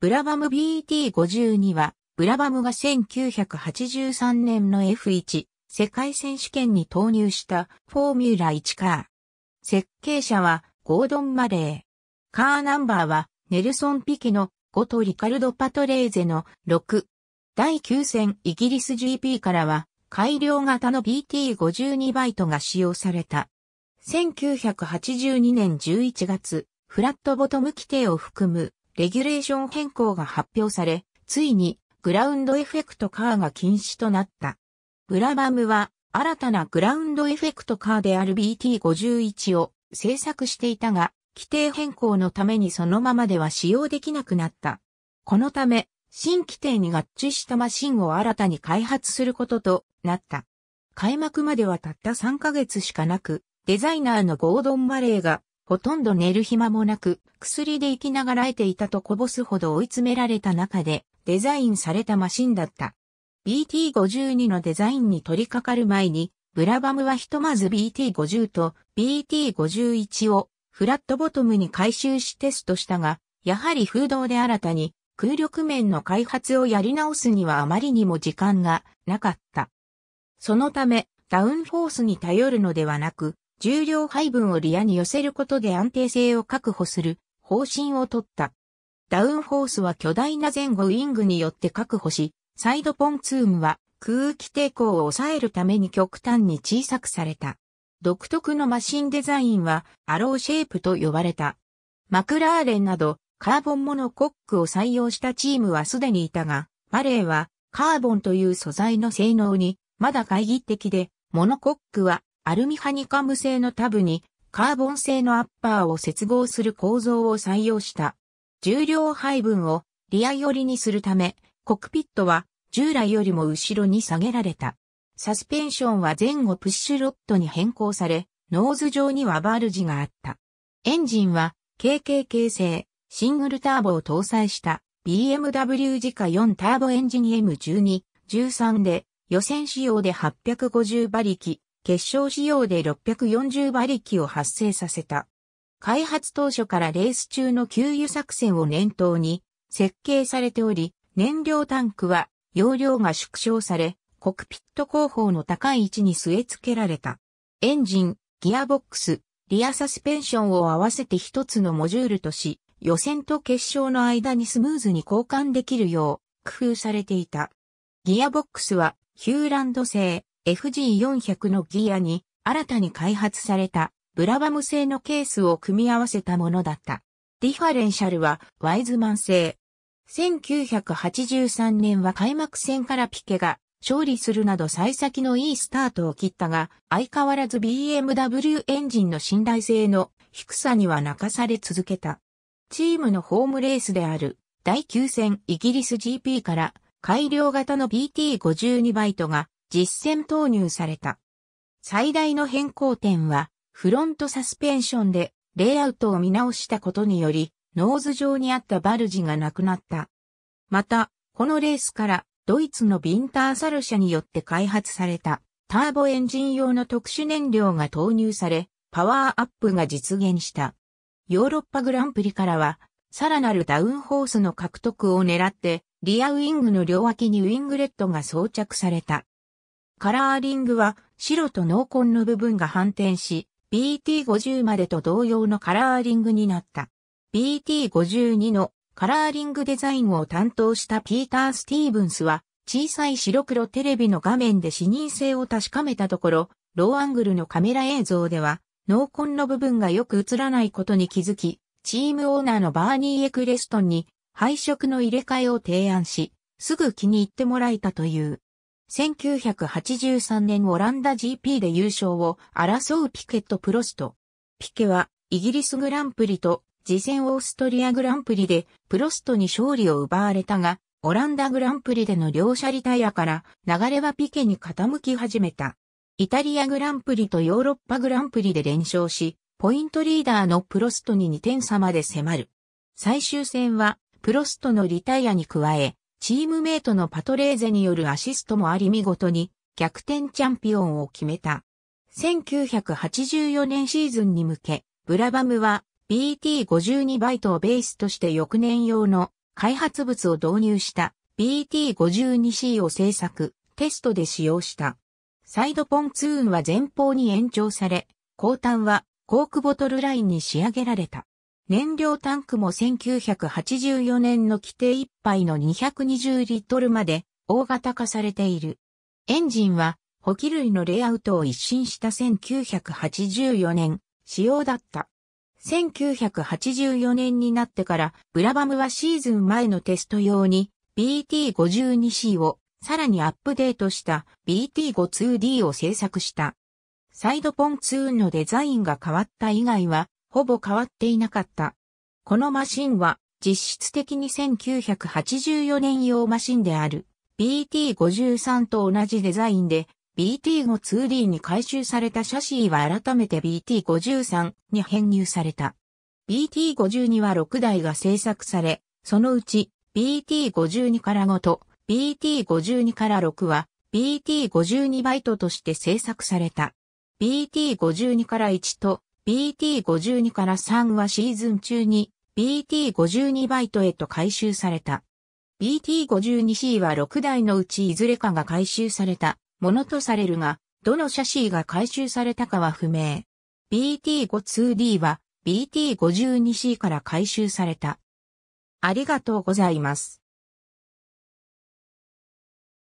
ブラバム BT52 は、ブラバムが1983年の F1 世界選手権に投入したフォーミュラ1カー。設計者はゴードン・マレー。カーナンバーはネルソン・ピキの5とリカルド・パトレーゼの6。第9戦イギリス GP からは改良型の BT52 バイトが使用された。1982年11月、フラットボトム規定を含むレギュレーション変更が発表され、ついにグラウンドエフェクトカーが禁止となった。ブラバムは新たなグラウンドエフェクトカーである BT51 を制作していたが、規定変更のためにそのままでは使用できなくなった。このため、新規定に合致したマシンを新たに開発することとなった。開幕まではたった3ヶ月しかなく、デザイナーのゴードン・マレーがほとんど寝る暇もなく、薬で生きながらえていたとこぼすほど追い詰められた中で、デザインされたマシンだった。BT52 のデザインに取り掛かる前に、ブラバムはひとまず BT50 と BT51 をフラットボトムに回収しテストしたが、やはり風洞で新たに空力面の開発をやり直すにはあまりにも時間がなかった。そのため、ダウンフォースに頼るのではなく、重量配分をリアに寄せることで安定性を確保する方針をとった。ダウンフォースは巨大な前後ウィングによって確保し、サイドポンツームは空気抵抗を抑えるために極端に小さくされた。独特のマシンデザインはアローシェイプと呼ばれた。マクラーレンなどカーボンモノコックを採用したチームはすでにいたが、バレーはカーボンという素材の性能にまだ懐疑的で、モノコックはアルミハニカム製のタブにカーボン製のアッパーを接合する構造を採用した。重量配分をリア寄りにするため、コックピットは従来よりも後ろに下げられた。サスペンションは前後プッシュロットに変更され、ノーズ上にはバルジがあった。エンジンは k k 形製シングルターボを搭載した BMW 自家4ターボエンジン M12、13で予選仕様で850馬力、結晶仕様で640馬力を発生させた。開発当初からレース中の給油作戦を念頭に設計されており、燃料タンクは容量が縮小され、コクピット後方の高い位置に据え付けられた。エンジン、ギアボックス、リアサスペンションを合わせて一つのモジュールとし、予選と決勝の間にスムーズに交換できるよう工夫されていた。ギアボックスはヒューランド製、FG400 のギアに新たに開発されたブラバム製のケースを組み合わせたものだった。ディファレンシャルはワイズマン製。1983年は開幕戦からピケが勝利するなど幸先のいいスタートを切ったが、相変わらず BMW エンジンの信頼性の低さには泣かされ続けた。チームのホームレースである第9戦イギリス GP から改良型の BT52 バイトが実戦投入された。最大の変更点は、フロントサスペンションでレイアウトを見直したことにより、ノーズ上にあったバルジがなくなった。また、このレースからドイツのビンターサル社によって開発されたターボエンジン用の特殊燃料が投入され、パワーアップが実現した。ヨーロッパグランプリからは、さらなるダウンホースの獲得を狙って、リアウィングの両脇にウィングレットが装着された。カラーリングは白と濃紺の部分が反転し、BT50 までと同様のカラーリングになった。BT52 のカラーリングデザインを担当したピーター・スティーブンスは、小さい白黒テレビの画面で視認性を確かめたところ、ローアングルのカメラ映像では、濃紺の部分がよく映らないことに気づき、チームオーナーのバーニー・エクレストンに配色の入れ替えを提案し、すぐ気に入ってもらえたという。1983年オランダ GP で優勝を争うピケット・プロスト。ピケはイギリスグランプリと次戦オーストリアグランプリでプロストに勝利を奪われたが、オランダグランプリでの両者リタイアから流れはピケに傾き始めた。イタリアグランプリとヨーロッパグランプリで連勝し、ポイントリーダーのプロストに2点差まで迫る。最終戦はプロストのリタイアに加え、チームメイトのパトレーゼによるアシストもあり見事に逆転チャンピオンを決めた。1984年シーズンに向け、ブラバムは BT52 バイトをベースとして翌年用の開発物を導入した BT52C を製作、テストで使用した。サイドポンツーンは前方に延長され、後端はコークボトルラインに仕上げられた。燃料タンクも1984年の規定1杯の220リットルまで大型化されている。エンジンは補給類のレイアウトを一新した1984年仕様だった。1984年になってからブラバムはシーズン前のテスト用に BT52C をさらにアップデートした BT52D を製作した。サイドポンツーンのデザインが変わった以外はほぼ変わっていなかった。このマシンは実質的に1984年用マシンである BT53 と同じデザインで BT52D に回収されたシャシーは改めて BT53 に編入された。BT52 は6台が製作され、そのうち BT52 から5と BT52 から6は BT52 バイトとして製作された。BT52 から1と BT52 から3はシーズン中に BT52 バイトへと回収された。BT52C は6台のうちいずれかが回収されたものとされるが、どのシャシーが回収されたかは不明。BT52D は BT52C から回収された。ありがとうございます。